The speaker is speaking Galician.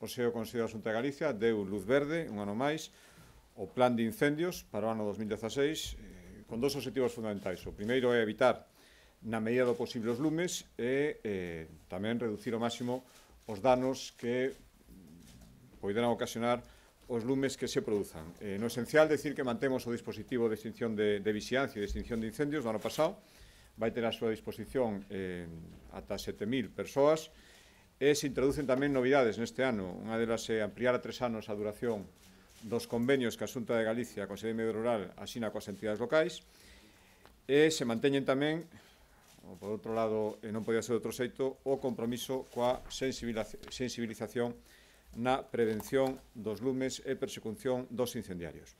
o SEO Consello da Xunta de Galicia deu luz verde, un ano máis, o plan de incendios para o ano 2016 eh, con dous objetivos fundamentais. O primeiro é evitar na medida do posible os lumes e eh, tamén reducir ao máximo os danos que poderán ocasionar os lumes que se produzan. Eh, no esencial, decir que mantemos o dispositivo de extinción de, de vixiancia e de extinción de incendios do ano pasado. Vai ter a súa disposición eh, ata 7.000 persoas E se introducen tamén novidades neste ano. Unha delas é ampliar a tres anos a duración dos convenios que a Xunta de Galicia, a Consellería Medio Rural, asina coas entidades locais. E se manteñen tamén, por outro lado, e non podía ser outro xeito, o compromiso coa sensibilización na prevención dos lumes e persecución dos incendiarios.